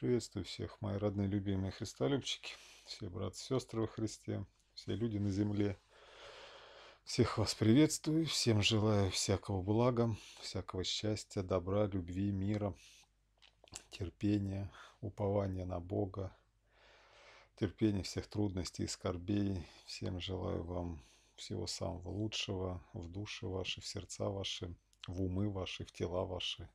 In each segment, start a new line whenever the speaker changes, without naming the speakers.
Приветствую всех, мои родные, любимые христолюбчики, все братья и сестры во Христе, все люди на земле. Всех вас приветствую, всем желаю всякого блага, всякого счастья, добра, любви, мира, терпения, упования на Бога, терпения всех трудностей и скорбей. Всем желаю вам всего самого лучшего в души ваши, в сердца ваши, в умы ваши, в тела ваши,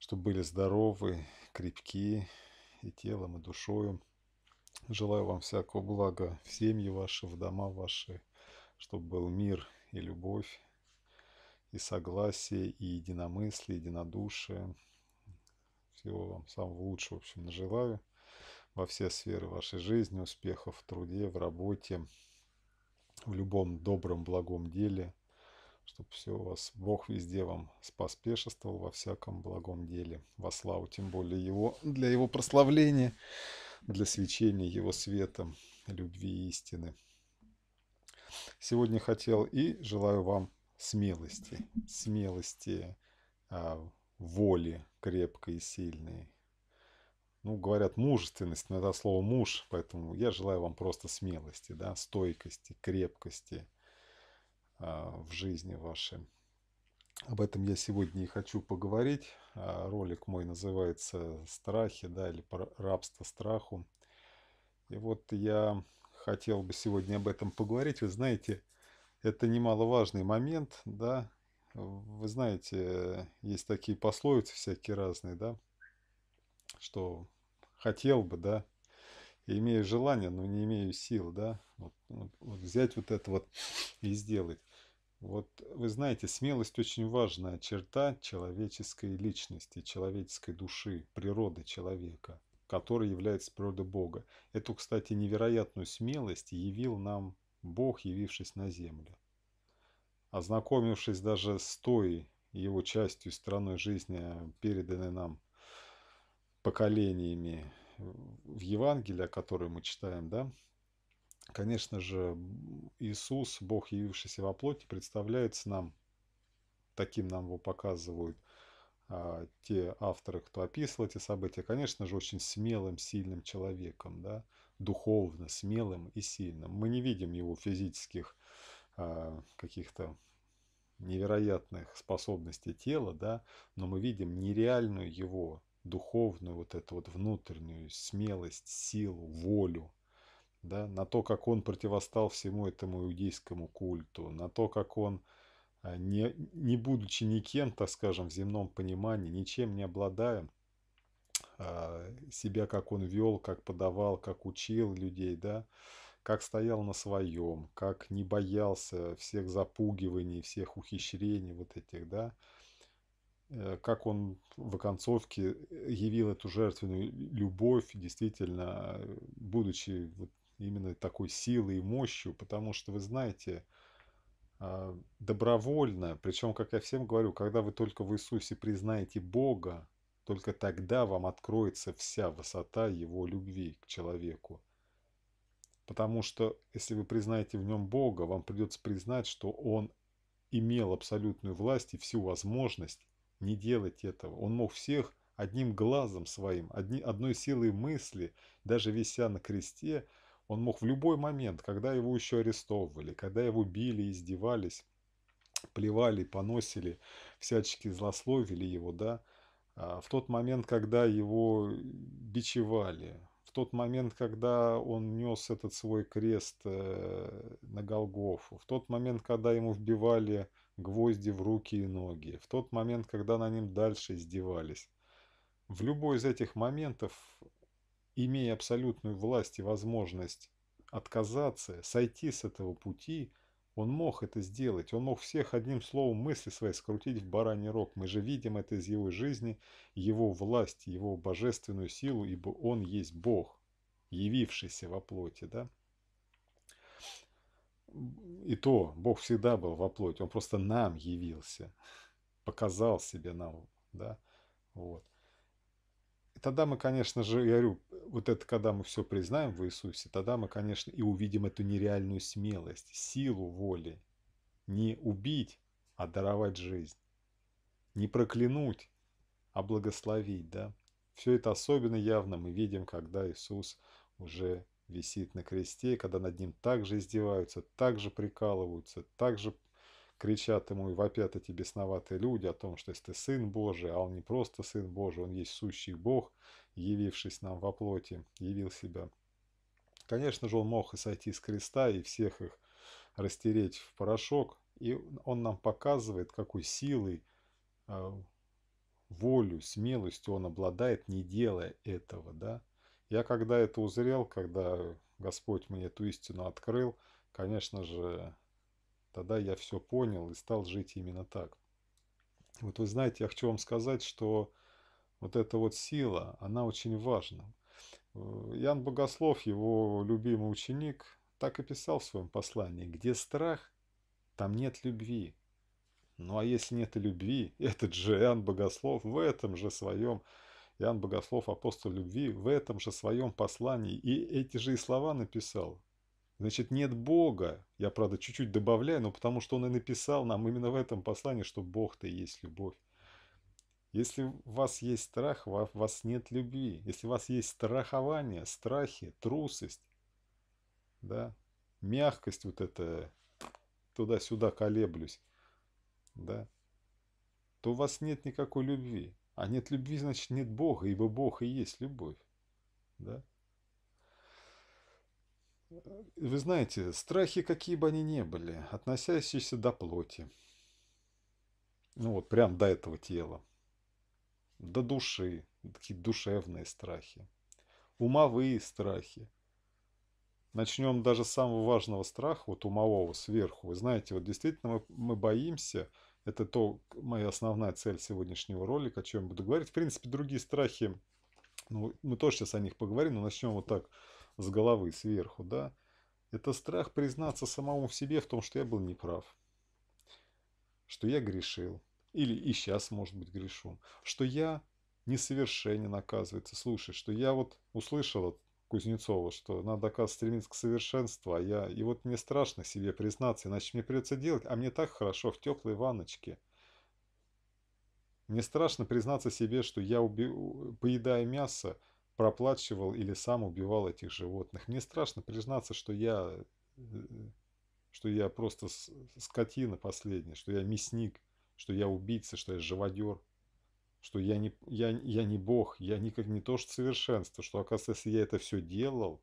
чтобы были здоровы, крепки и телом, и душою. Желаю вам всякого блага в семьи ваши, в дома ваши, чтобы был мир и любовь, и согласие, и единомыслие, единодушие. Всего вам самого лучшего, в общем, желаю во все сферы вашей жизни, успехов в труде, в работе, в любом добром, благом деле – чтобы все у вас, Бог везде вам споспешествовал во всяком благом деле, во славу, тем более Его, для Его прославления, для свечения Его светом, любви и истины. Сегодня хотел и желаю вам смелости, смелости, а, воли крепкой и сильной. Ну, говорят, мужественность, но это слово муж, поэтому я желаю вам просто смелости, да, стойкости, крепкости – а, в жизни вашей. Об этом я сегодня и хочу поговорить. А, ролик мой называется «Страхи» да, или «Рабство страху». И вот я хотел бы сегодня об этом поговорить. Вы знаете, это немаловажный момент, да. Вы знаете, есть такие пословицы всякие разные, да, что хотел бы, да, имею желание, но не имею сил, да, вот, вот, взять вот это вот и сделать. Вот вы знаете, смелость очень важная черта человеческой личности, человеческой души, природы человека, который является природой Бога. Эту, кстати, невероятную смелость явил нам Бог, явившись на землю. Ознакомившись даже с той его частью, страной жизни, переданной нам поколениями в Евангелии, которое мы читаем, да, Конечно же, Иисус, Бог, явившийся во плоти, представляется нам, таким нам его показывают а, те авторы, кто описывал эти события, конечно же, очень смелым, сильным человеком, да, духовно смелым и сильным. Мы не видим его физических а, каких-то невероятных способностей тела, да, но мы видим нереальную его духовную вот эту вот внутреннюю смелость, силу, волю, да, на то, как он противостал всему этому иудейскому культу, на то, как он, а, не, не будучи никем, так скажем, в земном понимании, ничем не обладая, а, себя как он вел, как подавал, как учил людей, да, как стоял на своем, как не боялся всех запугиваний, всех ухищрений вот этих, да, э, как он в оконцовке явил эту жертвенную любовь, действительно, будучи вот именно такой силой и мощью, потому что, вы знаете, а, добровольно, причем, как я всем говорю, когда вы только в Иисусе признаете Бога, только тогда вам откроется вся высота Его любви к человеку. Потому что, если вы признаете в нем Бога, вам придется признать, что Он имел абсолютную власть и всю возможность не делать этого. Он мог всех одним глазом своим, одни, одной силой мысли, даже вися на кресте – он мог в любой момент, когда его еще арестовывали, когда его били, издевались, плевали, поносили, всячески злословили его, да, а, в тот момент, когда его э, бичевали, в тот момент, когда он нес этот свой крест э, на Голгофу, в тот момент, когда ему вбивали гвозди в руки и ноги, в тот момент, когда на ним дальше издевались. В любой из этих моментов имея абсолютную власть и возможность отказаться, сойти с этого пути, он мог это сделать, он мог всех одним словом мысли свои скрутить в бараний рог. Мы же видим это из его жизни, его власть, его божественную силу, ибо он есть Бог, явившийся во плоти, да? И то, Бог всегда был во плоти, он просто нам явился, показал себе нам, да? Вот тогда мы, конечно же, я говорю, вот это когда мы все признаем в Иисусе, тогда мы, конечно, и увидим эту нереальную смелость, силу воли. Не убить, а даровать жизнь. Не проклянуть, а благословить, да. Все это особенно явно мы видим, когда Иисус уже висит на кресте, когда над ним также издеваются, также прикалываются, также кричат ему и вопят эти бесноватые люди о том, что если ты Сын Божий, а Он не просто Сын Божий, Он есть сущий Бог, явившись нам во плоти, явил себя. Конечно же, Он мог и сойти с креста, и всех их растереть в порошок, и Он нам показывает, какой силой, а, волю, смелостью Он обладает, не делая этого, да. Я когда это узрел, когда Господь мне эту истину открыл, конечно же, Тогда я все понял и стал жить именно так. Вот вы знаете, я хочу вам сказать, что вот эта вот сила, она очень важна. Э, Ян Богослов, его любимый ученик, так и писал в своем послании, где страх, там нет любви. Ну а если нет и любви, этот же Иоанн Богослов в этом же своем, Иоанн Богослов, апостол любви, в этом же своем послании и эти же и слова написал. Значит, нет Бога. Я, правда, чуть-чуть добавляю, но потому что он и написал нам именно в этом послании, что Бог-то и есть любовь. Если у вас есть страх, у вас нет любви. Если у вас есть страхование, страхи, трусость, да, мягкость вот эта, туда-сюда колеблюсь, да, то у вас нет никакой любви. А нет любви, значит, нет Бога, ибо Бог и есть любовь. Да? Вы знаете, страхи, какие бы они ни были, относящиеся до плоти, ну вот прям до этого тела, до души, такие душевные страхи, умовые страхи. Начнем даже с самого важного страха, вот умового, сверху. Вы знаете, вот действительно мы, мы боимся, это то моя основная цель сегодняшнего ролика, о чем я буду говорить. В принципе, другие страхи, ну, мы тоже сейчас о них поговорим, но начнем вот так – с головы, сверху, да. Это страх признаться самому в себе в том, что я был неправ, что я грешил, или и сейчас, может быть, грешу, что я несовершенен, оказывается. Слушай, что я вот услышал от Кузнецова, что надо, оказывается, стремиться к совершенству, а я... И вот мне страшно себе признаться, иначе мне придется делать, а мне так хорошо в теплой ванночке. Мне страшно признаться себе, что я уби... поедаю мясо, проплачивал или сам убивал этих животных. Мне страшно признаться, что я, э, что я просто скотина последняя, что я мясник, что я убийца, что я живодер, что я не, я, я не бог, я никак не то что совершенство, что, оказывается, если я это все делал,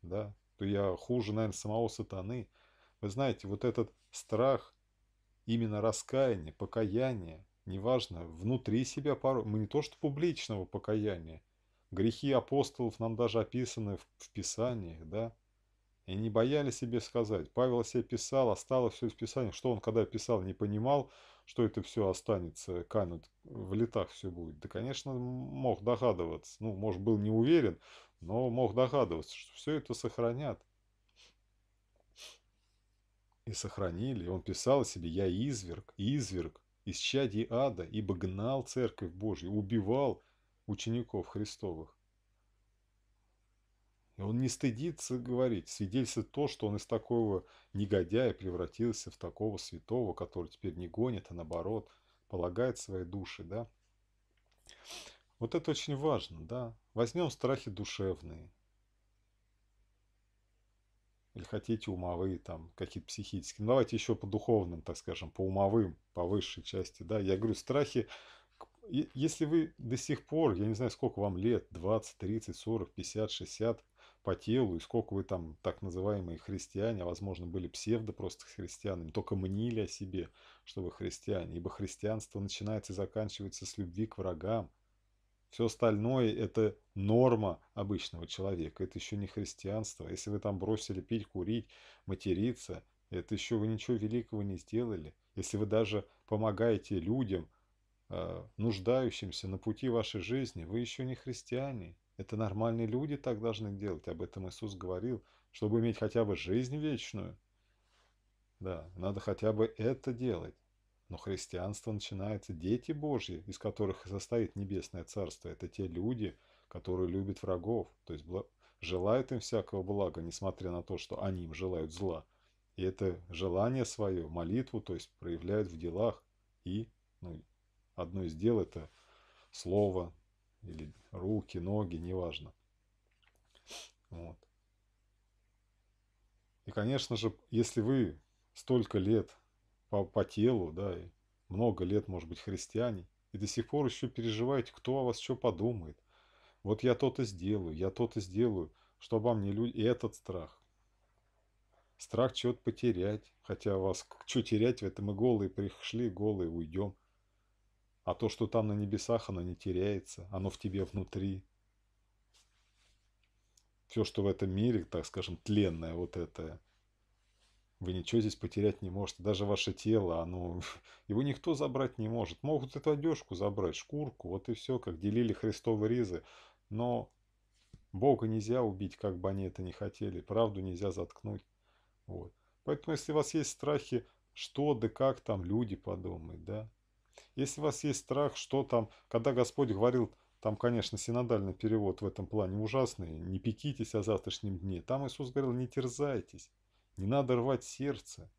да, то я хуже, наверное, самого сатаны. Вы знаете, вот этот страх, именно раскаяние, покаяние, неважно, внутри себя пару, ну, мы не то что публичного покаяния, Грехи апостолов нам даже описаны в, в Писаниях, да? И не боялись себе сказать. Павел себе писал, осталось а все в Писании. Что он, когда писал, не понимал, что это все останется, канут, в летах все будет. Да, конечно, мог догадываться. Ну, может, был не уверен, но мог догадываться, что все это сохранят. И сохранили. он писал себе, я изверг, изверг, из чади ада, ибо гнал церковь Божью, убивал, учеников Христовых. И он не стыдится говорить, свидетельствует то, что он из такого негодяя превратился в такого святого, который теперь не гонит, а наоборот, полагает своей души, да. Вот это очень важно, да. Возьмем страхи душевные. Или хотите умовые, там, какие-то психические. Ну, давайте еще по духовным, так скажем, по умовым, по высшей части, да. Я говорю, страхи если вы до сих пор, я не знаю, сколько вам лет, 20, 30, 40, 50, 60 по телу, и сколько вы там так называемые христиане, а возможно были псевдо просто христианами, только мнили о себе, что вы христиане, ибо христианство начинается и заканчивается с любви к врагам. Все остальное – это норма обычного человека, это еще не христианство. А если вы там бросили пить, курить, материться, это еще вы ничего великого не сделали. Если вы даже помогаете людям – Э, нуждающимся на пути вашей жизни, вы еще не христиане. Это нормальные люди так должны делать. Об этом Иисус говорил, чтобы иметь хотя бы жизнь вечную. Да, надо хотя бы это делать. Но христианство начинается дети Божьи, из которых состоит Небесное Царство. Это те люди, которые любят врагов, то есть желают им всякого блага, несмотря на то, что они им желают зла. И это желание свое, молитву, то есть проявляют в делах и ну, одно из дел – это слово или руки, ноги, неважно. Вот. И, конечно же, если вы столько лет по, по телу, да, и много лет, может быть, христиане, и до сих пор еще переживаете, кто о вас что подумает. Вот я то-то сделаю, я то-то сделаю, что обо мне люди... И этот страх. Страх чего-то потерять, хотя вас что терять, в этом мы голые пришли, голые уйдем – а то, что там на небесах, оно не теряется, оно в тебе внутри. Все, что в этом мире, так скажем, тленное вот это, вы ничего здесь потерять не можете. Даже ваше тело, оно, его никто забрать не может. Могут эту одежку забрать, шкурку, вот и все, как делили Христовы ризы. Но Бога нельзя убить, как бы они это не хотели. Правду нельзя заткнуть. Вот. Поэтому, если у вас есть страхи, что да как там люди подумают, да, если у вас есть страх, что там, когда Господь говорил, там, конечно, синодальный перевод в этом плане ужасный, не пекитесь о завтрашнем дне. Там Иисус говорил, не терзайтесь, не надо рвать сердце.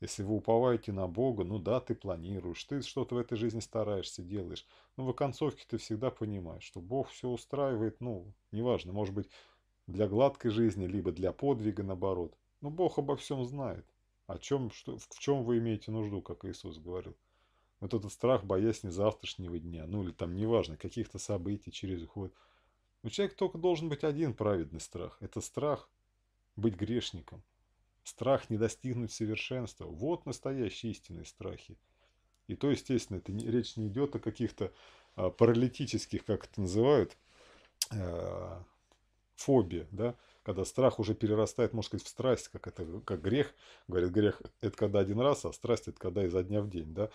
Если вы уповаете на Бога, ну да, ты планируешь, ты что-то в этой жизни стараешься, делаешь. Но ну, в оконцовке ты всегда понимаешь, что Бог все устраивает, ну, неважно, может быть, для гладкой жизни, либо для подвига, наоборот. Но Бог обо всем знает. О чем, что, в чем вы имеете нужду, как Иисус говорил? Вот этот страх, боязнь завтрашнего дня, ну или там, неважно, каких-то событий через уход. У человека только должен быть один праведный страх. Это страх быть грешником. Страх не достигнуть совершенства. Вот настоящие истинные страхи. И то, естественно, это не, речь не идет о каких-то а, паралитических, как это называют, э, фобия, да, когда страх уже перерастает, можно сказать, в страсть, как это, как грех. говорит, грех – это когда один раз, а страсть – это когда изо дня в день, да.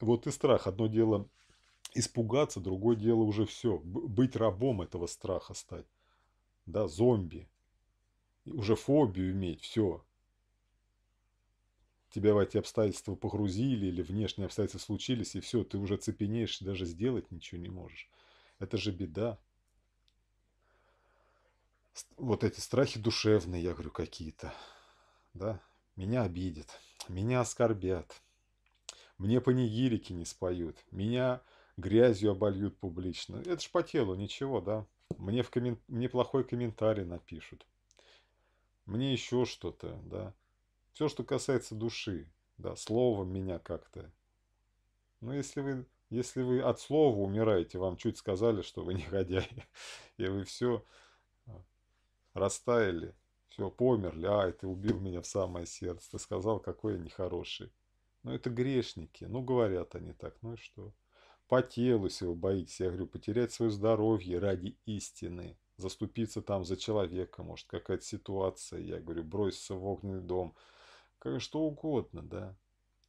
Вот и страх. Одно дело испугаться, другое дело уже все. Быть рабом этого страха стать, да, зомби. уже фобию иметь, все. Тебя в эти обстоятельства погрузили или внешние обстоятельства случились, и все, ты уже цепенеешь, даже сделать ничего не можешь. Это же беда вот эти страхи душевные, я говорю, какие-то, да, меня обидят, меня оскорбят, мне панигирики не споют, меня грязью обольют публично. Это ж по телу, ничего, да. Мне, в коммен... мне плохой комментарий напишут. Мне еще что-то, да. Все, что касается души, да, слово меня как-то. ну если вы, если вы от слова умираете, вам чуть сказали, что вы негодяй, и вы все растаяли, все, померли, ай, ты убил меня в самое сердце, ты сказал, какой я нехороший. Ну, это грешники, ну, говорят они так, ну и что? По телу всего боитесь, я говорю, потерять свое здоровье ради истины, заступиться там за человека, может, какая-то ситуация, я говорю, броситься в огненный дом, как что угодно, да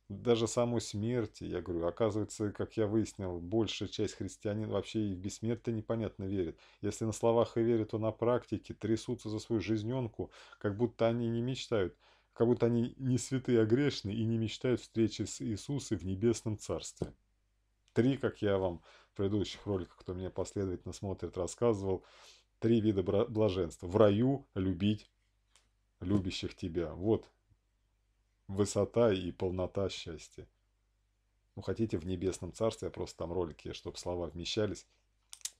даже саму смерть, я говорю, оказывается, как я выяснил, большая часть христианин вообще и в бессмертие непонятно верит. Если на словах и верит, то на практике трясутся за свою жизненку, как будто они не мечтают, как будто они не святые, а грешные и не мечтают встречи с Иисусом в небесном царстве. Три, как я вам в предыдущих роликах, кто меня последовательно смотрит, рассказывал, три вида блаженства. В раю любить любящих тебя. Вот высота и полнота счастья. Ну, хотите, в небесном царстве, я просто там ролики, чтобы слова вмещались,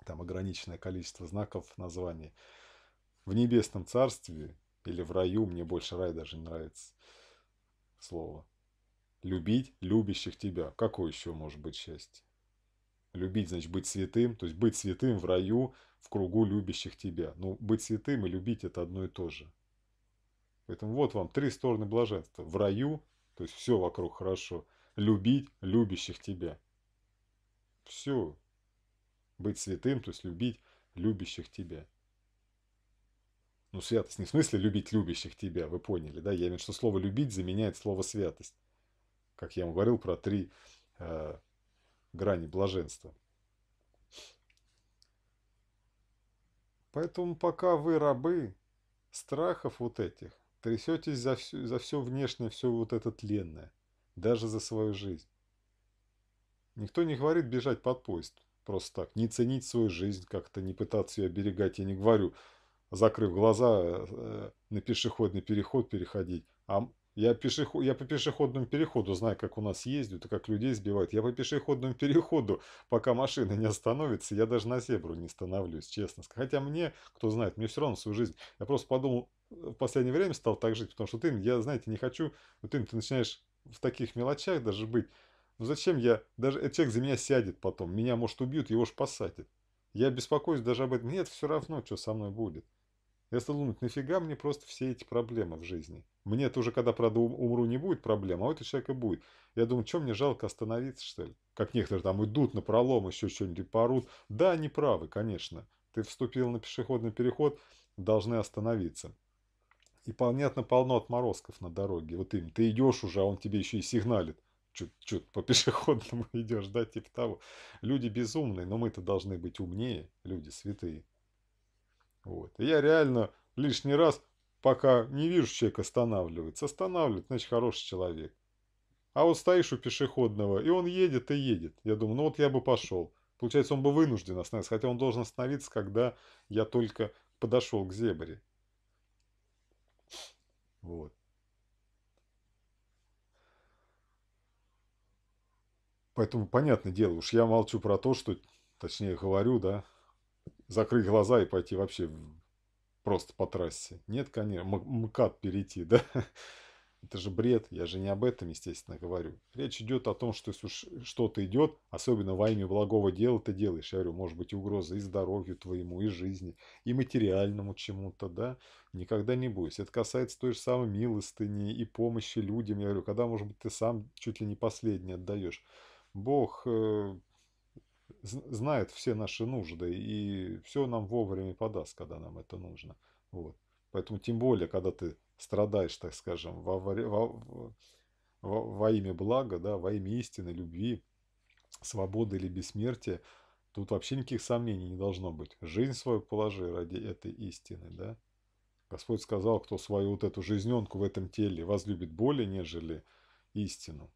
там ограниченное количество знаков названий. В небесном царстве или в раю, мне больше рай даже нравится слово. Любить любящих тебя. Какое еще может быть счастье? Любить, значит, быть святым. То есть быть святым в раю, в кругу любящих тебя. Ну, быть святым и любить – это одно и то же. Поэтому вот вам три стороны блаженства. В раю, то есть все вокруг хорошо. Любить любящих тебя. Все. Быть святым, то есть любить любящих тебя. Ну, святость не в смысле любить любящих тебя, вы поняли, да? Я имею в виду, что слово «любить» заменяет слово «святость». Как я вам говорил про три э, грани блаженства. Поэтому пока вы рабы страхов вот этих, Трясетесь за все, за все внешнее, все вот это тленное. Даже за свою жизнь. Никто не говорит бежать под поезд. Просто так. Не ценить свою жизнь, как-то не пытаться ее оберегать. Я не говорю, закрыв глаза, э, на пешеходный переход переходить. А я, пешеход, я по пешеходному переходу знаю, как у нас ездят как людей сбивают. Я по пешеходному переходу, пока машина не остановится, я даже на зебру не становлюсь, честно. Хотя мне, кто знает, мне все равно свою жизнь. Я просто подумал, в последнее время стал так жить, потому что ты, я, знаете, не хочу, вот ты, ты начинаешь в таких мелочах даже быть. Ну зачем я, даже этот человек за меня сядет потом, меня, может, убьют, его ж посадят. Я беспокоюсь даже об этом. Нет, все равно, что со мной будет. Я стал думать, нафига мне просто все эти проблемы в жизни? мне это уже, когда, правда, умру, не будет проблем, а у этого человека будет. Я думаю, что мне жалко остановиться, что ли? Как некоторые там идут на пролом, еще что-нибудь порут. Да, они правы, конечно. Ты вступил на пешеходный переход, должны остановиться. И, понятно, полно отморозков на дороге. Вот им ты идешь уже, а он тебе еще и сигналит. Чуть-чуть по пешеходному идешь, да, типа того. Люди безумные, но мы-то должны быть умнее, люди святые. Вот. И я реально лишний раз, пока не вижу, человек останавливается. Останавливает, значит, хороший человек. А вот стоишь у пешеходного, и он едет и едет. Я думаю, ну вот я бы пошел. Получается, он бы вынужден остановиться, хотя он должен остановиться, когда я только подошел к зебре. Вот. Поэтому, понятное дело, уж я молчу про то, что, точнее, говорю, да, закрыть глаза и пойти вообще просто по трассе. Нет, конечно, МКАД перейти, да. Это же бред, я же не об этом, естественно, говорю. Речь идет о том, что если уж что-то идет, особенно во имя благого дела ты делаешь, я говорю, может быть, угроза и здоровью твоему, и жизни, и материальному чему-то, да, никогда не бойся. Это касается той же самой милостыни и помощи людям, я говорю, когда, может быть, ты сам чуть ли не последний отдаешь. Бог э, знает все наши нужды и все нам вовремя подаст, когда нам это нужно. Вот. Поэтому тем более, когда ты страдаешь, так скажем, во, во, во, во имя блага, да, во имя истины, любви, свободы или бессмертия, тут вообще никаких сомнений не должно быть. Жизнь свою положи ради этой истины, да. Господь сказал, кто свою вот эту жизненку в этом теле возлюбит более, нежели истину,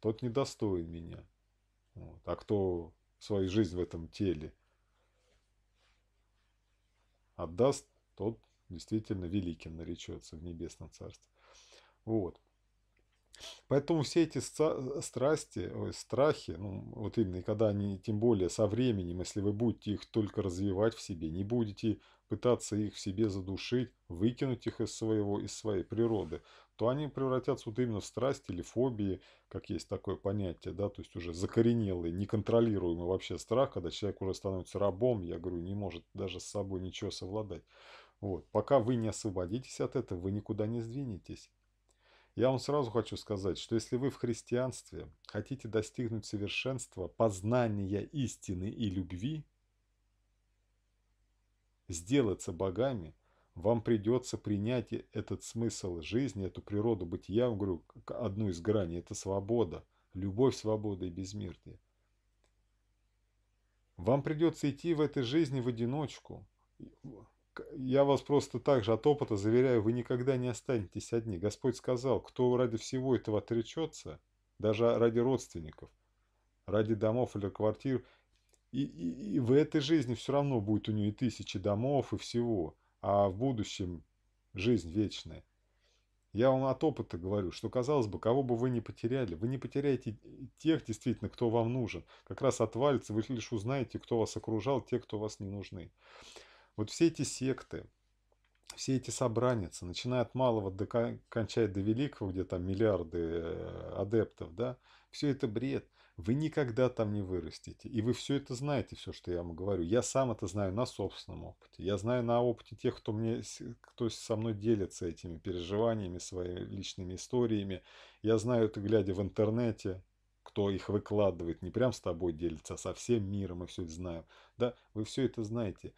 тот недостоин меня. Вот. А кто свою жизнь в этом теле отдаст, тот действительно великим наречется в небесном царстве. Вот. Поэтому все эти э, страсти, ой, страхи, ну, вот именно, когда они, тем более со временем, если вы будете их только развивать в себе, не будете пытаться их в себе задушить, выкинуть их из своего, из своей природы, то они превратятся вот именно в страсти или фобии, как есть такое понятие, да, то есть уже закоренелый, неконтролируемый вообще страх, когда человек уже становится рабом, я говорю, не может даже с собой ничего совладать. Вот. Пока вы не освободитесь от этого, вы никуда не сдвинетесь. Я вам сразу хочу сказать, что если вы в христианстве хотите достигнуть совершенства, познания истины и любви, сделаться богами, вам придется принять этот смысл жизни, эту природу бытия, я вам говорю, одну из граней, это свобода, любовь, свобода и безмиртие. Вам придется идти в этой жизни в одиночку, я вас просто так же от опыта заверяю, вы никогда не останетесь одни. Господь сказал, кто ради всего этого отречется, даже ради родственников, ради домов или квартир, и, и, и в этой жизни все равно будет у нее и тысячи домов, и всего, а в будущем жизнь вечная. Я вам от опыта говорю, что, казалось бы, кого бы вы не потеряли, вы не потеряете тех, действительно, кто вам нужен. Как раз отвалится, вы лишь узнаете, кто вас окружал, те, кто вас не нужны. Вот все эти секты, все эти собраницы, начиная от малого, до, кончая до великого, где там миллиарды э, адептов, да, все это бред. Вы никогда там не вырастете. И вы все это знаете, все, что я вам говорю. Я сам это знаю на собственном опыте. Я знаю на опыте тех, кто, мне, кто со мной делится этими переживаниями, своими личными историями. Я знаю это, глядя в интернете, кто их выкладывает. Не прям с тобой делится, а со всем миром. Мы все это знаем. Да, вы все это знаете.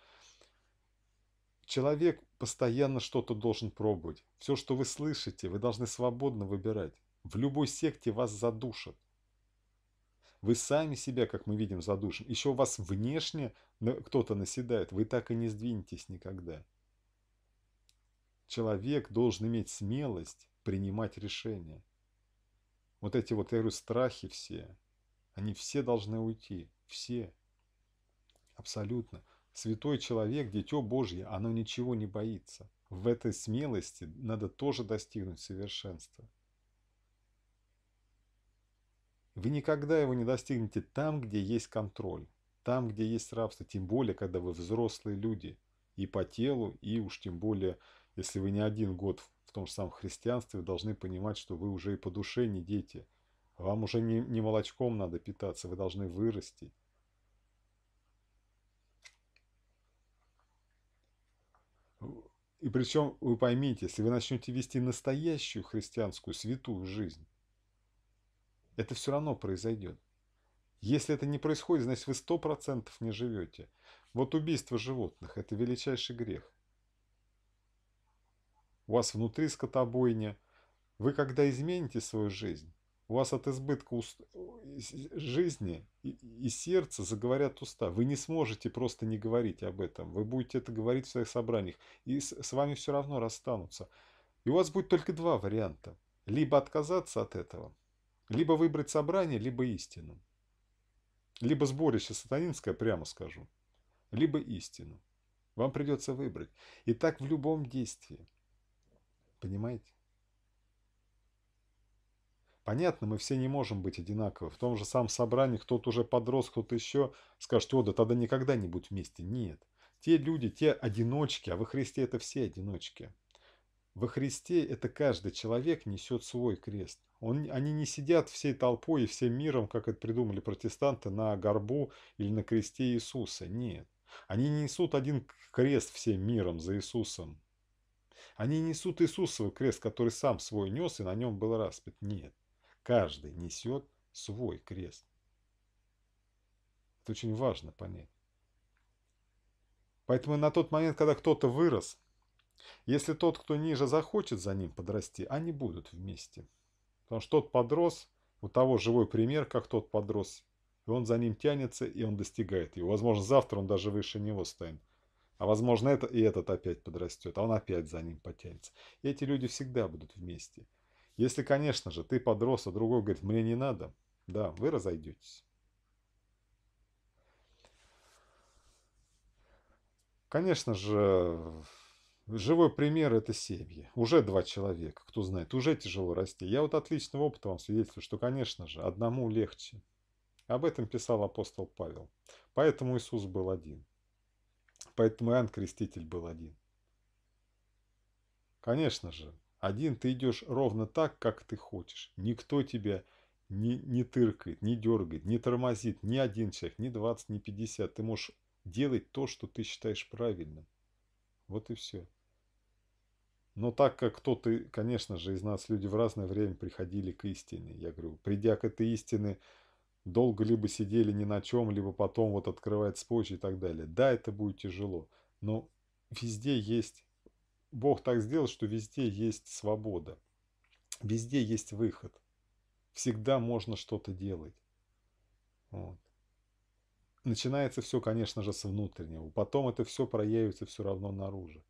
Человек постоянно что-то должен пробовать. Все, что вы слышите, вы должны свободно выбирать. В любой секте вас задушат. Вы сами себя, как мы видим, задушим. Еще вас внешне кто-то наседает. Вы так и не сдвинетесь никогда. Человек должен иметь смелость принимать решения. Вот эти вот, я говорю, страхи все, они все должны уйти. Все. Абсолютно. Святой человек, дитё Божье, оно ничего не боится. В этой смелости надо тоже достигнуть совершенства. Вы никогда его не достигнете там, где есть контроль, там, где есть рабство, тем более, когда вы взрослые люди и по телу, и уж тем более, если вы не один год в том же самом христианстве, вы должны понимать, что вы уже и по душе не дети. Вам уже не, не молочком надо питаться, вы должны вырасти. И причем, вы поймите, если вы начнете вести настоящую христианскую святую жизнь, это все равно произойдет. Если это не происходит, значит вы сто процентов не живете. Вот убийство животных – это величайший грех. У вас внутри скотобойня. Вы когда измените свою жизнь, у вас от избытка уст... жизни и, сердца заговорят уста. Вы не сможете просто не говорить об этом. Вы будете это говорить в своих собраниях. И с вами все равно расстанутся. И у вас будет только два варианта. Либо отказаться от этого, либо выбрать собрание, либо истину. Либо сборище сатанинское, прямо скажу. Либо истину. Вам придется выбрать. И так в любом действии. Понимаете? Понятно, мы все не можем быть одинаковы. В том же самом собрании кто-то уже подрос, кто-то еще скажет, о, да тогда никогда не будь вместе. Нет. Те люди, те одиночки, а во Христе это все одиночки. Во Христе это каждый человек несет свой крест. Он, они не сидят всей толпой и всем миром, как это придумали протестанты, на горбу или на кресте Иисуса. Нет. Они не несут один крест всем миром за Иисусом. Они несут Иисусов крест, который сам свой нес и на нем был распят. Нет. Каждый несет свой крест. Это очень важно понять. Поэтому на тот момент, когда кто-то вырос, если тот, кто ниже, захочет за ним подрасти, они будут вместе. Потому что тот подрос, у того живой пример, как тот подрос, и он за ним тянется, и он достигает его. Возможно, завтра он даже выше него станет. А возможно, это, и этот опять подрастет, а он опять за ним потянется. И эти люди всегда будут вместе. Если, конечно же, ты подрос, а другой говорит, мне не надо, да, вы разойдетесь. Конечно же, живой пример – это семьи. Уже два человека, кто знает, уже тяжело расти. Я вот отличного опыта вам свидетельствую, что, конечно же, одному легче. Об этом писал апостол Павел. Поэтому Иисус был один. Поэтому Иоанн Креститель был один. Конечно же, один ты идешь ровно так, как ты хочешь. Никто тебя не, не тыркает, не дергает, не тормозит. Ни один человек, ни 20, ни 50. Ты можешь делать то, что ты считаешь правильным. Вот и все. Но так как кто-то, конечно же, из нас люди в разное время приходили к истине. Я говорю, придя к этой истине, долго либо сидели ни на чем, либо потом вот открывается позже и так далее. Да, это будет тяжело, но везде есть Бог так сделал, что везде есть свобода, везде есть выход. Всегда можно что-то делать. Вот. Начинается все, конечно же, с внутреннего. Потом это все проявится все равно наружу.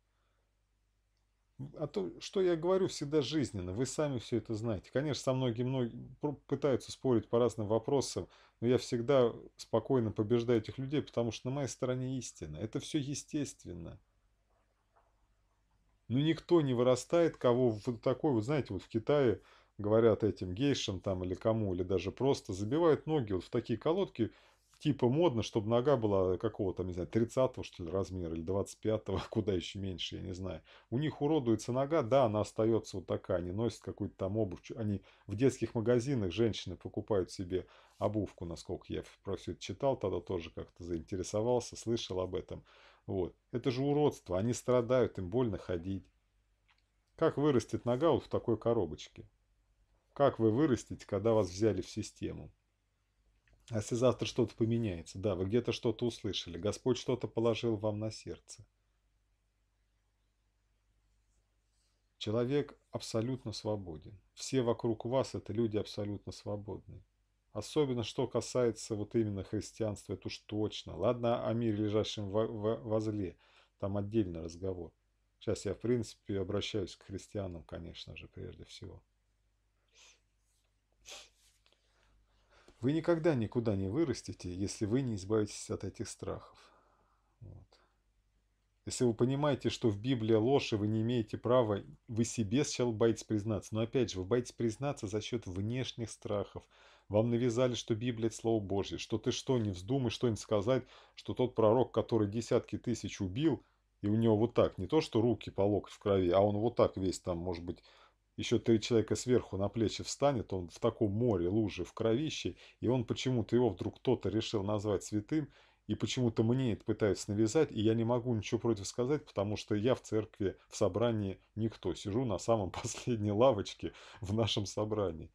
А то, что я говорю, всегда жизненно. Вы сами все это знаете. Конечно, со многими многие пытаются спорить по разным вопросам, но я всегда спокойно побеждаю этих людей, потому что на моей стороне истина. Это все естественно но ну, никто не вырастает, кого вот такой, вот знаете, вот в Китае говорят этим гейшам там или кому, или даже просто забивают ноги вот в такие колодки, типа модно, чтобы нога была какого-то, не знаю, 30 что ли, размера, или 25-го, куда еще меньше, я не знаю. У них уродуется нога, да, она остается вот такая, они носят какую-то там обувь. Они в детских магазинах, женщины покупают себе обувку, насколько я про все это читал, тогда тоже как-то заинтересовался, слышал об этом. Вот. Это же уродство, они страдают, им больно ходить. Как вырастет нога вот в такой коробочке? Как вы вырастите, когда вас взяли в систему? А если завтра что-то поменяется, да, вы где-то что-то услышали, Господь что-то положил вам на сердце. Человек абсолютно свободен. Все вокруг вас – это люди абсолютно свободные. Особенно, что касается вот именно христианства, это уж точно. Ладно о мире, лежащем возле, там отдельный разговор. Сейчас я, в принципе, обращаюсь к христианам, конечно же, прежде всего. Вы никогда никуда не вырастете, если вы не избавитесь от этих страхов. Вот. Если вы понимаете, что в Библии ложь, и вы не имеете права, вы себе сначала боитесь признаться. Но опять же, вы боитесь признаться за счет внешних страхов – вам навязали, что Библия – это Слово Божье, что ты что, не вздумай что-нибудь сказать, что тот пророк, который десятки тысяч убил, и у него вот так, не то что руки по локоть в крови, а он вот так весь там, может быть, еще три человека сверху на плечи встанет, он в таком море, лужи, в кровище, и он почему-то, его вдруг кто-то решил назвать святым, и почему-то мне это пытаются навязать, и я не могу ничего против сказать, потому что я в церкви, в собрании никто. Сижу на самом последней лавочке в нашем собрании.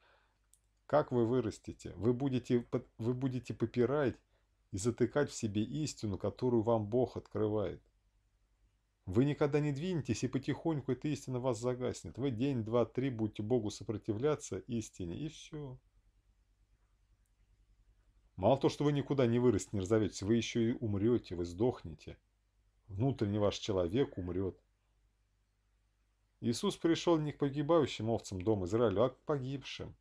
Как вы вырастете? Вы будете, вы будете попирать и затыкать в себе истину, которую вам Бог открывает. Вы никогда не двинетесь, и потихоньку эта истина вас загаснет. Вы день, два, три будете Богу сопротивляться истине, и все. Мало того, что вы никуда не вырастете, не разоветесь, вы еще и умрете, вы сдохнете. Внутренний ваш человек умрет. Иисус пришел не к погибающим овцам дома Израиля, а к погибшим.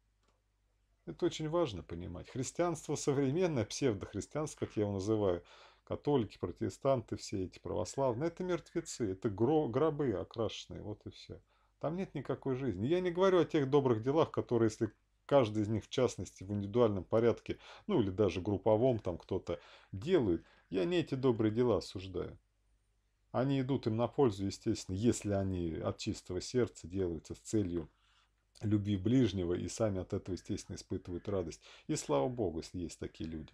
Это очень важно понимать. Христианство современное, псевдохристианство, как я его называю, католики, протестанты, все эти православные, это мертвецы, это гро гробы окрашенные, вот и все. Там нет никакой жизни. Я не говорю о тех добрых делах, которые, если каждый из них, в частности, в индивидуальном порядке, ну или даже групповом там кто-то делает, я не эти добрые дела осуждаю. Они идут им на пользу, естественно, если они от чистого сердца делаются с целью любви ближнего и сами от этого, естественно, испытывают радость. И слава богу, если есть такие люди.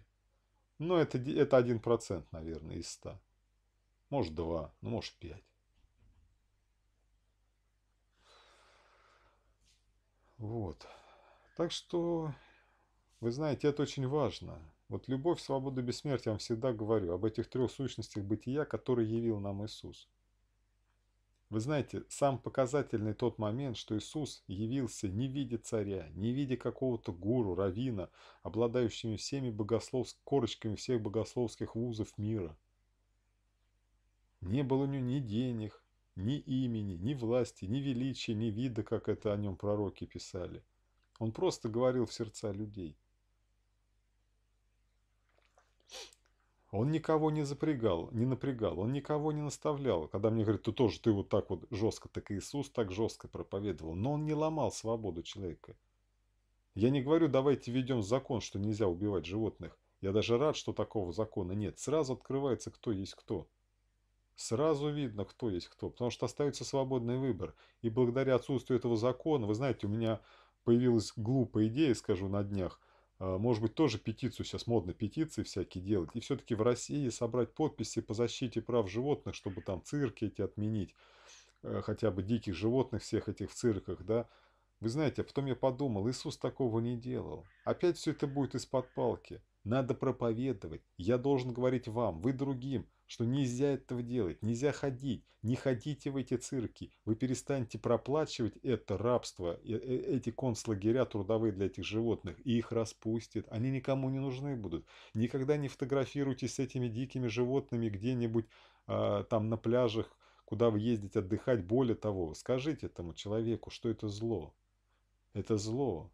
Но это, это один процент наверное, из ста Может два ну может пять Вот. Так что, вы знаете, это очень важно. Вот любовь, свобода, бессмертие, я вам всегда говорю об этих трех сущностях бытия, которые явил нам Иисус. Вы знаете, сам показательный тот момент, что Иисус явился не в виде царя, не в виде какого-то гуру, равина, обладающими всеми богословскими корочками всех богословских вузов мира. Не было у него ни денег, ни имени, ни власти, ни величия, ни вида, как это о нем пророки писали. Он просто говорил в сердца людей. Он никого не запрягал, не напрягал, он никого не наставлял. Когда мне говорят, ты тоже, ты вот так вот жестко, так Иисус так жестко проповедовал. Но он не ломал свободу человека. Я не говорю, давайте введем закон, что нельзя убивать животных. Я даже рад, что такого закона нет. Сразу открывается, кто есть кто. Сразу видно, кто есть кто, потому что остается свободный выбор. И благодаря отсутствию этого закона, вы знаете, у меня появилась глупая идея, скажу на днях – а, может быть, тоже петицию, сейчас модно петиции всякие делать. И все-таки в России собрать подписи по защите прав животных, чтобы там цирки эти отменить, э, хотя бы диких животных всех этих в цирках, да. Вы знаете, а потом я подумал, Иисус такого не делал. Опять все это будет из-под палки. Надо проповедовать. Я должен говорить вам, вы другим что нельзя этого делать, нельзя ходить, не ходите в эти цирки, вы перестанете проплачивать это рабство, э, э, эти концлагеря трудовые для этих животных, и их распустят, они никому не нужны будут. Никогда не фотографируйтесь с этими дикими животными где-нибудь э, там на пляжах, куда вы ездите отдыхать. Более того, скажите этому человеку, что это зло. Это зло.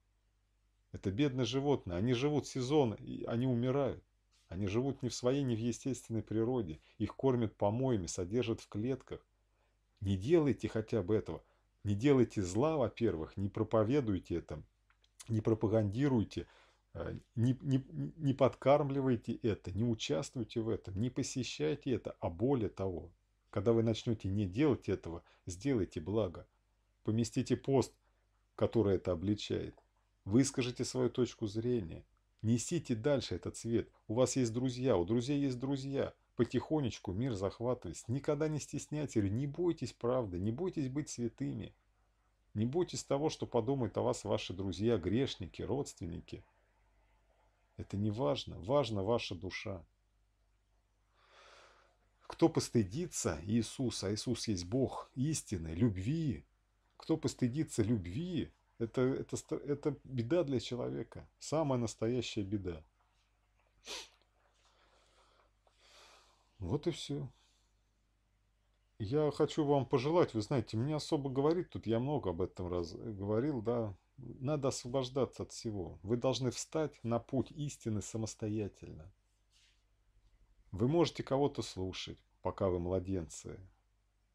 Это бедные животные, они живут сезон, и они умирают. Они живут не в своей, не в естественной природе. Их кормят помоями, содержат в клетках. Не делайте хотя бы этого. Не делайте зла, во-первых, не проповедуйте это, не пропагандируйте, э, не, не, не подкармливайте это, не участвуйте в этом, не посещайте это, а более того, когда вы начнете не делать этого, сделайте благо. Поместите пост, который это обличает. Выскажите свою точку зрения. Несите дальше этот свет. У вас есть друзья, у друзей есть друзья. Потихонечку мир захватывайте. Никогда не стесняйтесь, не бойтесь правды, не бойтесь быть святыми. Не бойтесь того, что подумают о вас ваши друзья, грешники, родственники. Это не важно. Важна ваша душа. Кто постыдится Иисуса, а Иисус есть Бог истины, любви, кто постыдится любви, это, это, это беда для человека. Самая настоящая беда. Вот и все. Я хочу вам пожелать, вы знаете, мне особо говорить тут, я много об этом раз э, говорил, да. Надо освобождаться от всего. Вы должны встать на путь истины самостоятельно. Вы можете кого-то слушать, пока вы младенцы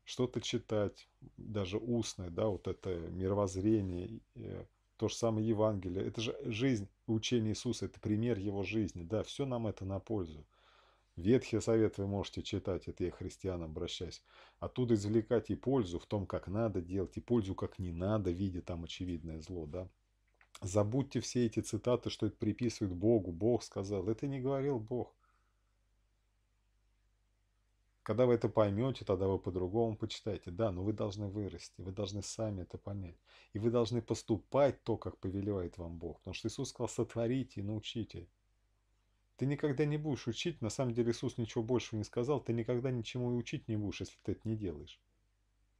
что-то читать, даже устное, да, вот это мировоззрение, э, то же самое Евангелие. Это же жизнь, учение Иисуса, это пример Его жизни, да, все нам это на пользу. Ветхие советы вы можете читать, это я христианам обращаюсь. Оттуда извлекать и пользу в том, как надо делать, и пользу, как не надо, видя там очевидное зло, да. Забудьте все эти цитаты, что это приписывают Богу. Бог сказал. Это не говорил Бог. Когда вы это поймете, тогда вы по-другому почитаете. Да, но вы должны вырасти, вы должны сами это понять. И вы должны поступать то, как повелевает вам Бог. Потому что Иисус сказал, сотворите и научите. Ты никогда не будешь учить, на самом деле Иисус ничего большего не сказал, ты никогда ничему и учить не будешь, если ты это не делаешь.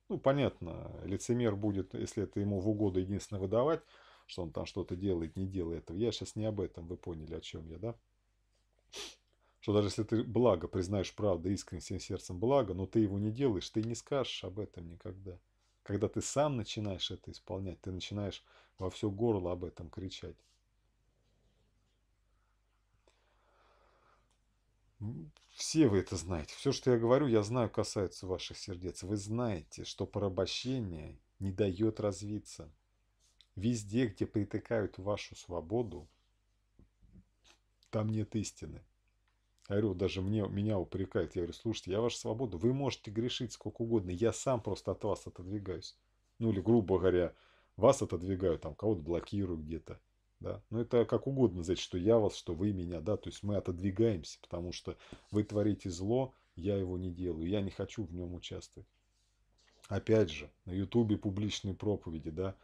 Ну, понятно, лицемер будет, если это ему в угоду единственно выдавать, что он там что-то делает, не делает этого. Я сейчас не об этом, вы поняли, о чем я, да? что даже если ты благо признаешь правду искренне всем сердцем благо, но ты его не делаешь, ты не скажешь об этом никогда. Когда ты сам начинаешь это исполнять, ты начинаешь во все горло об этом кричать. Все вы это знаете. Все, что я говорю, я знаю, касается ваших сердец. Вы знаете, что порабощение не дает развиться. Везде, где притыкают вашу свободу, там нет истины. Я говорю даже мне, меня упрекает. Я говорю, слушайте, я ваша свобода. Вы можете грешить сколько угодно. Я сам просто от вас отодвигаюсь. Ну или, грубо говоря, вас отодвигаю, там кого-то блокирую где-то. Да? Но ну, это как угодно значит, что я вас, что вы меня. да, То есть мы отодвигаемся, потому что вы творите зло, я его не делаю. Я не хочу в нем участвовать. Опять же, на Ютубе публичные проповеди, да,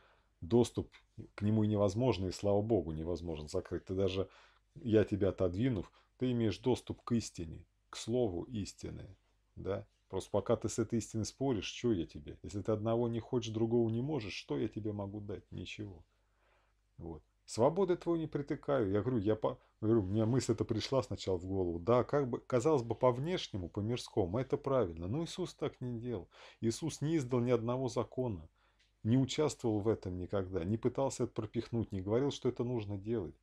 доступ к нему невозможно, и слава богу, невозможно закрыть. Ты даже, я тебя отодвинув, ты имеешь доступ к истине, к слову истины, да? Просто пока ты с этой истиной споришь, что я тебе? Если ты одного не хочешь, другого не можешь, что я тебе могу дать? Ничего. Вот. Свободы твой не притыкаю. Я говорю, я по... Я говорю, мне мысль это пришла сначала в голову. Да, как бы, казалось бы, по внешнему, по мирскому, это правильно. Но Иисус так не делал. Иисус не издал ни одного закона. Не участвовал в этом никогда. Не пытался это пропихнуть. Не говорил, что это нужно делать.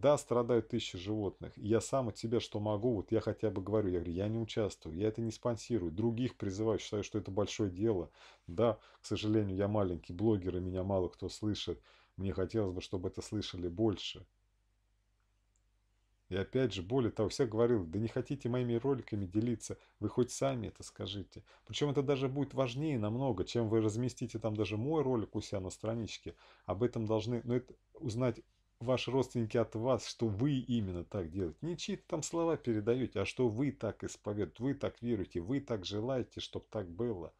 Да, страдают тысячи животных. Я сам от себя что могу, вот я хотя бы говорю, я говорю, я не участвую, я это не спонсирую. Других призываю, считаю, что это большое дело. Да, к сожалению, я маленький блогер, и меня мало кто слышит. Мне хотелось бы, чтобы это слышали больше. И опять же, более того, все говорил, да не хотите моими роликами делиться, вы хоть сами это скажите. Причем это даже будет важнее намного, чем вы разместите там даже мой ролик у себя на страничке. Об этом должны ну, это, узнать ваши родственники от вас, что вы именно так делаете. Не чьи-то там слова передаете, а что вы так исповедуете, вы так веруете, вы так желаете, чтобы так было.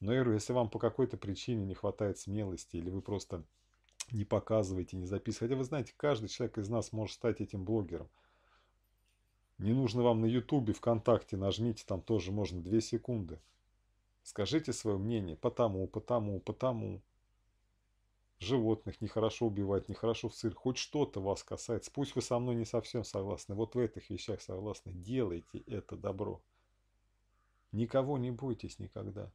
Но, Эру, если вам по какой-то причине не хватает смелости, или вы просто не показываете, не записываете, хотя вы знаете, каждый человек из нас может стать этим блогером. Не нужно вам на Ютубе, ВКонтакте, нажмите, там тоже можно 2 секунды. Скажите свое мнение потому, потому, потому животных, нехорошо убивать, нехорошо в цирк, хоть что-то вас касается, пусть вы со мной не совсем согласны, вот в этих вещах согласны, делайте это добро. Никого не бойтесь никогда.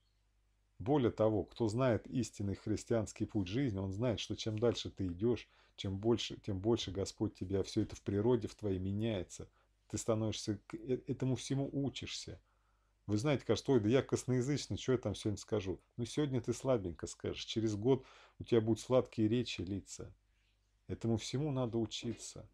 Более того, кто знает истинный христианский путь жизни, он знает, что чем дальше ты идешь, чем больше, тем больше Господь тебя, все это в природе в твоей меняется. Ты становишься, э, этому всему учишься. Вы знаете, кажется, ой, да я косноязычный, что я там сегодня скажу? Ну, сегодня ты слабенько скажешь, через год у тебя будут сладкие речи лица. Этому всему надо учиться.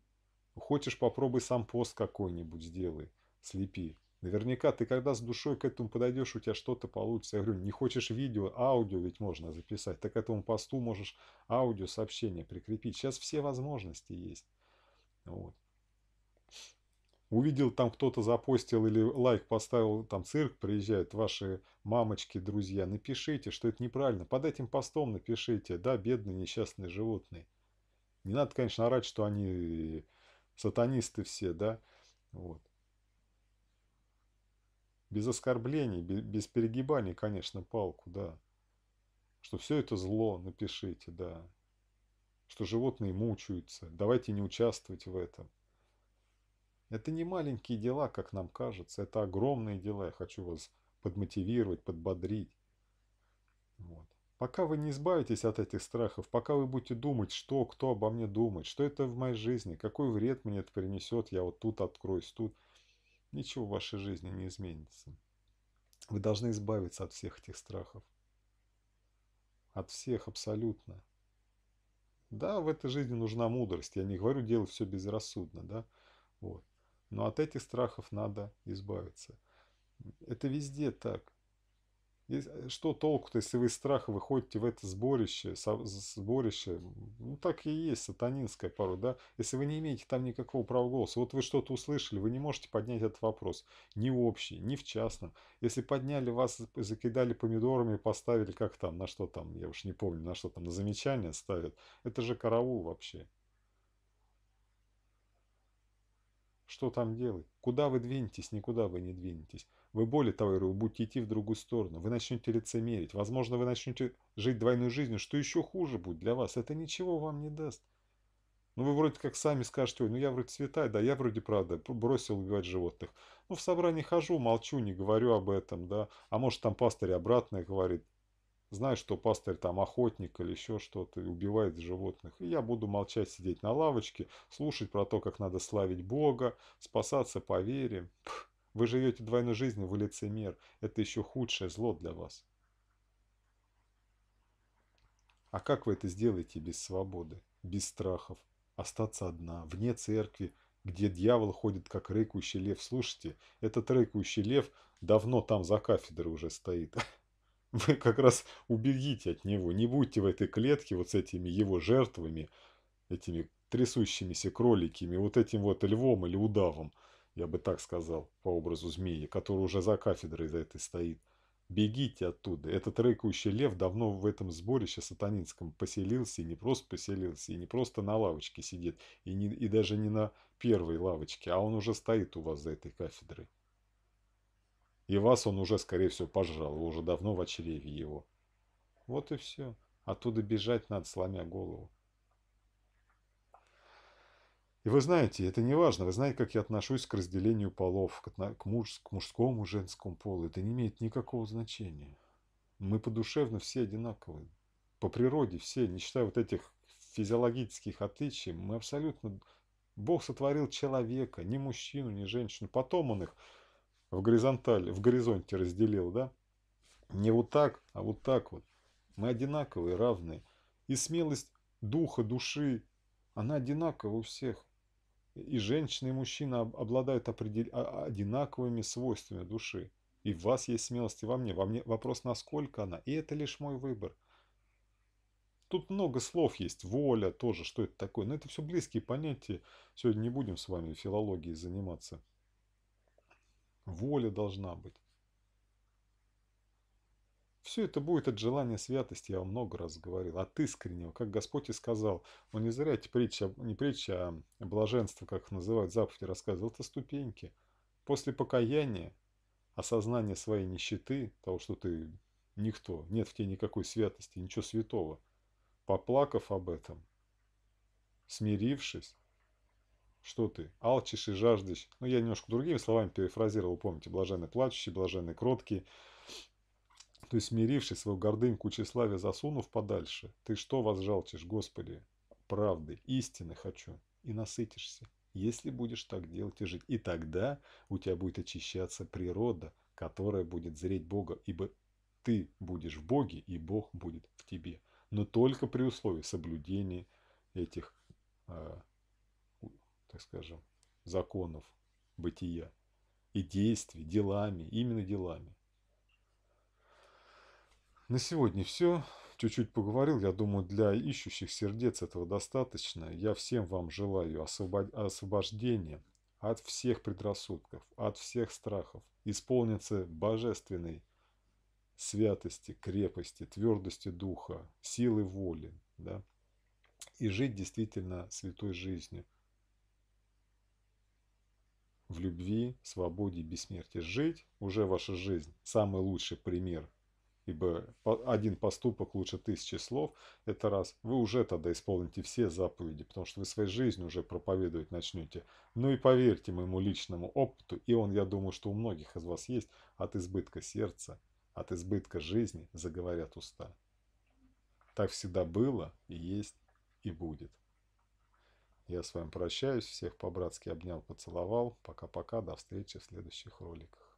Хочешь, попробуй сам пост какой-нибудь сделай, слепи. Наверняка ты когда с душой к этому подойдешь, у тебя что-то получится. Я говорю, не хочешь видео, аудио ведь можно записать. Так к этому посту можешь аудио сообщение прикрепить. Сейчас все возможности есть. Вот увидел там кто-то запостил или лайк поставил, там цирк приезжает, ваши мамочки, друзья, напишите, что это неправильно. Под этим постом напишите, да, бедные несчастные животные. Не надо, конечно, орать, что они сатанисты все, да, вот. Без оскорблений, без перегибаний, конечно, палку, да. Что все это зло, напишите, да. Что животные мучаются, давайте не участвовать в этом. Это не маленькие дела, как нам кажется. Это огромные дела. Я хочу вас подмотивировать, подбодрить. Вот. Пока вы не избавитесь от этих страхов, пока вы будете думать, что, кто обо мне думает, что это в моей жизни, какой вред мне это принесет, я вот тут откроюсь, тут, ничего в вашей жизни не изменится. Вы должны избавиться от всех этих страхов. От всех абсолютно. Да, в этой жизни нужна мудрость. Я не говорю делать все безрассудно, да. Вот. Но от этих страхов надо избавиться. Это везде так. Э, что толку-то, если вы из страха выходите в это сборище, со, сборище, ну так и есть, сатанинская пару, да? Если вы не имеете там никакого права голоса, вот вы что-то услышали, вы не можете поднять этот вопрос, ни в общий, ни в частном. Если подняли вас, закидали помидорами, поставили как там, на что там, я уж не помню, на что там, на замечание ставят, это же караул вообще. Что там делать? Куда вы двинетесь, никуда вы не двинетесь. Вы более того, вы будете идти в другую сторону. Вы начнете лицемерить. Возможно, вы начнете жить двойной жизнью, что еще хуже будет для вас. Это ничего вам не даст. Ну, вы вроде как сами скажете, ой, ну я вроде святая, да, я вроде правда бросил убивать животных. Ну, в собрании хожу, молчу, не говорю об этом, да. А может, там пастырь обратное говорит знаю, что пастырь там охотник или еще что-то, и убивает животных. И я буду молчать, сидеть на лавочке, слушать про то, как надо славить Бога, спасаться по вере. вы живете двойной жизнью, вы лицемер. Это еще худшее зло для вас. А как вы это сделаете без свободы, без страхов? Остаться одна, вне церкви, где дьявол ходит как рыкающий лев. Слушайте, этот рыкающий лев давно там за кафедрой уже стоит. Вы как раз убегите от него, не будьте в этой клетке вот с этими его жертвами, этими трясущимися кроликами, вот этим вот львом или удавом, я бы так сказал, по образу змеи, который уже за кафедрой за этой стоит. Бегите оттуда. Этот рыкающий лев давно в этом сборище сатанинском поселился, и не просто поселился, и не просто на лавочке сидит, и, не, и даже не на первой лавочке, а он уже стоит у вас за этой кафедрой. И вас он уже, скорее всего, пожрал. Вы уже давно в очереве его. Вот и все. Оттуда бежать надо, сломя голову. И вы знаете, это не важно. Вы знаете, как я отношусь к разделению полов, к, муж, к мужскому, женскому полу. Это не имеет никакого значения. Мы подушевно все одинаковые. По природе все, не считая вот этих физиологических отличий, мы абсолютно... Бог сотворил человека, ни мужчину, ни женщину. Потом он их в горизонтали, в горизонте разделил, да? Не вот так, а вот так вот. Мы одинаковые, равные. И смелость духа, души, она одинакова у всех. И женщины и мужчины обладают определ... А, а, одинаковыми свойствами души. И в вас есть смелость, и во мне. Во мне вопрос, насколько она. И это лишь мой выбор. Тут много слов есть. Воля тоже, что это такое. Но это все близкие понятия. Сегодня не будем с вами филологией заниматься воля должна быть. Все это будет от желания святости, я вам много раз говорил, от искреннего, как Господь и сказал. Он не зря эти притчи, не притчи, а блаженство, как их называют, заповеди рассказывал, это ступеньки. После покаяния, осознания своей нищеты, того, что ты никто, нет в тебе никакой святости, ничего святого, поплакав об этом, смирившись, что ты, алчишь и жаждешь? Ну, я немножко другими словами перефразировал, помните, блаженный плачущий, блаженный кроткий. То есть, смирившись, свою гордыньку тщеславие засунув подальше, ты что вас жалчишь, Господи? Правды, истины хочу. И насытишься, если будешь так делать и жить. И тогда у тебя будет очищаться природа, которая будет зреть Бога, ибо ты будешь в Боге, и Бог будет в тебе. Но только при условии соблюдения этих а, так скажем, законов бытия и действий, делами, именно делами. На сегодня все. Чуть-чуть поговорил. Я думаю, для ищущих сердец этого достаточно. Я всем вам желаю освобождения от всех предрассудков, от всех страхов. Исполнится божественной святости, крепости, твердости духа, силы воли. Да? И жить действительно святой жизнью в любви, свободе и бессмертии жить, уже ваша жизнь – самый лучший пример. Ибо один поступок лучше тысячи слов – это раз. Вы уже тогда исполните все заповеди, потому что вы своей жизнью уже проповедовать начнете. Ну и поверьте моему личному опыту, и он, я думаю, что у многих из вас есть, от избытка сердца, от избытка жизни заговорят уста. Так всегда было, и есть и будет. Я с вами прощаюсь, всех по-братски обнял, поцеловал. Пока-пока, до встречи в следующих роликах.